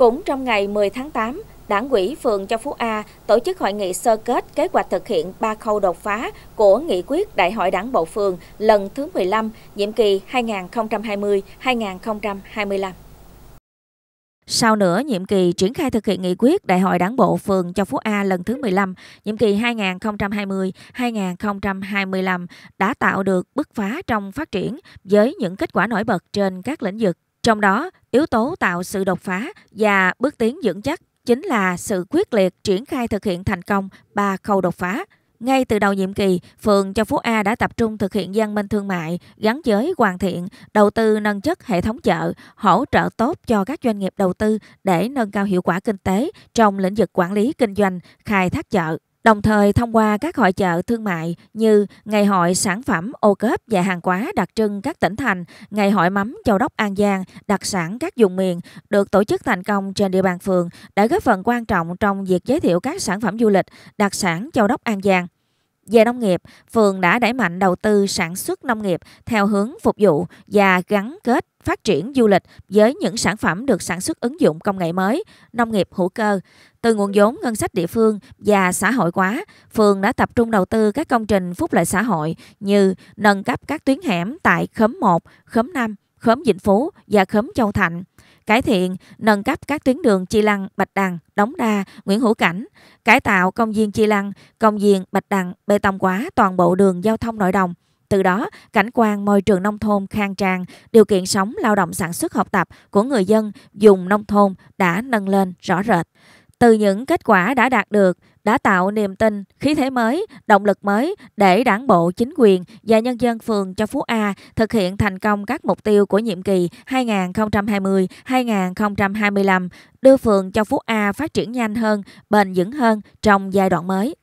Cũng trong ngày 10 tháng 8, Đảng ủy phường Châu Phú A tổ chức hội nghị sơ kết kế hoạch thực hiện 3 khâu đột phá của nghị quyết Đại hội Đảng bộ phường lần thứ 15, nhiệm kỳ 2020-2025. Sau nửa nhiệm kỳ triển khai thực hiện nghị quyết Đại hội Đảng bộ phường Châu Phú A lần thứ 15, nhiệm kỳ 2020-2025 đã tạo được bứt phá trong phát triển với những kết quả nổi bật trên các lĩnh vực trong đó, yếu tố tạo sự đột phá và bước tiến vững chắc chính là sự quyết liệt triển khai thực hiện thành công ba khâu đột phá. Ngay từ đầu nhiệm kỳ, phường Châu Phú A đã tập trung thực hiện gian minh thương mại, gắn giới hoàn thiện, đầu tư nâng chất hệ thống chợ, hỗ trợ tốt cho các doanh nghiệp đầu tư để nâng cao hiệu quả kinh tế trong lĩnh vực quản lý kinh doanh, khai thác chợ. Đồng thời thông qua các hội chợ thương mại như Ngày hội sản phẩm ô cớp và hàng quá đặc trưng các tỉnh thành, Ngày hội mắm Châu Đốc An Giang, đặc sản các vùng miền được tổ chức thành công trên địa bàn phường đã góp phần quan trọng trong việc giới thiệu các sản phẩm du lịch đặc sản Châu Đốc An Giang. Về nông nghiệp, phường đã đẩy mạnh đầu tư sản xuất nông nghiệp theo hướng phục vụ và gắn kết phát triển du lịch với những sản phẩm được sản xuất ứng dụng công nghệ mới, nông nghiệp hữu cơ. Từ nguồn vốn ngân sách địa phương và xã hội hóa, phường đã tập trung đầu tư các công trình phúc lợi xã hội như nâng cấp các tuyến hẻm tại khóm 1, khóm 5, khóm Vĩnh Phú và khóm Châu Thạnh, cải thiện, nâng cấp các tuyến đường Chi Lăng, Bạch Đằng, Đống Đa, Nguyễn Hữu Cảnh, cải tạo công viên Chi Lăng, công viên Bạch Đằng, bê tông hóa toàn bộ đường giao thông nội đồng. Từ đó, cảnh quan môi trường nông thôn khang trang, điều kiện sống, lao động sản xuất học tập của người dân dùng nông thôn đã nâng lên rõ rệt. Từ những kết quả đã đạt được, đã tạo niềm tin, khí thế mới, động lực mới để đảng bộ, chính quyền và nhân dân phường Châu Phú A thực hiện thành công các mục tiêu của nhiệm kỳ 2020-2025, đưa phường Châu Phú A phát triển nhanh hơn, bền vững hơn trong giai đoạn mới.